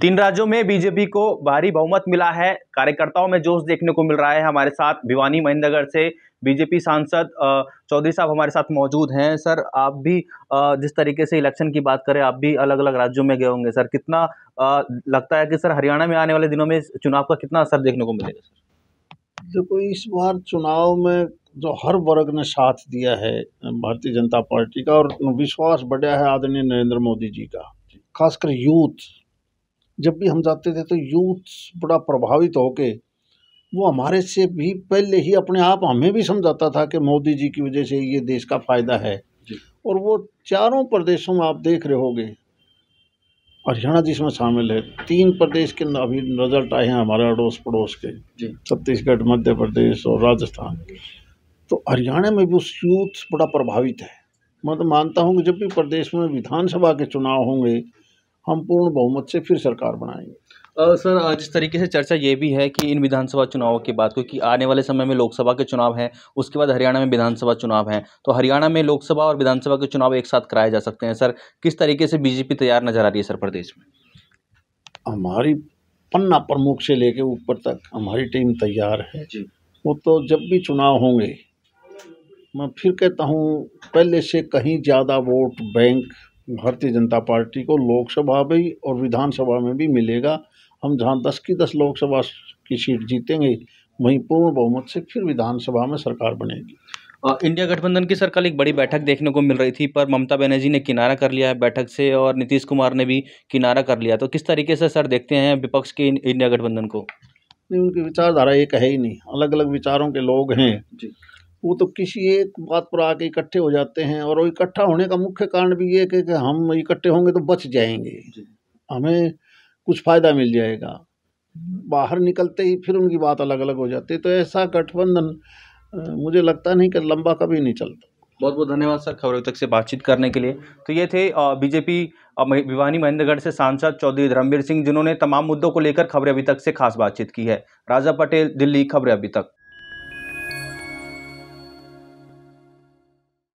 तीन राज्यों में बीजेपी को भारी बहुमत मिला है कार्यकर्ताओं में जोश देखने को मिल रहा है हमारे साथ भिवानी महेंद्रगढ़ से बीजेपी सांसद चौधरी साहब हमारे साथ मौजूद हैं सर आप भी जिस तरीके से इलेक्शन की बात करें आप भी अलग अलग राज्यों में गए होंगे सर कितना लगता है कि सर हरियाणा में आने वाले दिनों में चुनाव का कितना असर देखने को मिलेगा सर देखो इस बार चुनाव में जो हर वर्ग ने साथ दिया है भारतीय जनता पार्टी का और विश्वास बढ़ा है आदरणीय नरेंद्र मोदी जी का खासकर यूथ जब भी हम जाते थे तो यूथ बड़ा प्रभावित होके वो हमारे से भी पहले ही अपने आप हमें भी समझाता था कि मोदी जी की वजह से ये देश का फ़ायदा है और वो चारों प्रदेशों में आप देख रहे होगे हरियाणा जिसमें शामिल है तीन प्रदेश के अभी रिजल्ट आए हैं हमारे अड़ोस पड़ोस के छत्तीसगढ़ मध्य प्रदेश और राजस्थान तो हरियाणा में भी उस यूथ बड़ा प्रभावित है मैं तो मानता हूँ कि जब भी प्रदेश में विधानसभा के चुनाव होंगे हम पूर्ण बहुमत से फिर सरकार बनाएंगे आ, सर जिस तरीके से चर्चा ये भी है कि इन विधानसभा चुनावों के बाद क्योंकि आने वाले समय में लोकसभा के चुनाव हैं उसके बाद हरियाणा में विधानसभा चुनाव हैं तो हरियाणा में लोकसभा और विधानसभा के चुनाव एक साथ कराए जा सकते हैं सर किस तरीके से बीजेपी तैयार नजर आ रही है सर प्रदेश में हमारी पन्ना प्रमुख से लेके ऊपर तक हमारी टीम तैयार है वो तो जब भी चुनाव होंगे मैं फिर कहता हूँ पहले से कहीं ज़्यादा वोट बैंक भारतीय जनता पार्टी को लोकसभा भी और विधानसभा में भी मिलेगा हम जहाँ दस की दस लोकसभा की सीट जीतेंगे वहीं पूर्ण बहुमत से फिर विधानसभा में सरकार बनेगी इंडिया गठबंधन की सरकार एक बड़ी बैठक देखने को मिल रही थी पर ममता बनर्जी ने किनारा कर लिया है बैठक से और नीतीश कुमार ने भी किनारा कर लिया तो किस तरीके से सर देखते हैं विपक्ष के इंडिया गठबंधन को नहीं उनकी विचारधारा एक है ही नहीं अलग अलग विचारों के लोग हैं जी वो तो किसी एक बात पर आके इकट्ठे हो जाते हैं और इकट्ठा होने का मुख्य कारण भी ये कि हम इकट्ठे होंगे तो बच जाएंगे हमें कुछ फ़ायदा मिल जाएगा बाहर निकलते ही फिर उनकी बात अलग अलग हो जाती है तो ऐसा गठबंधन मुझे लगता नहीं कि लंबा कभी नहीं चलता बहुत बहुत धन्यवाद सर खबरों तक से बातचीत करने के लिए तो ये थे बीजेपी भिवानी महेंद्रगढ़ से सांसद चौधरी धर्मवीर सिंह जिन्होंने तमाम मुद्दों को लेकर खबरें अभी तक से खास बातचीत की है राजा पटेल दिल्ली खबरें अभी तक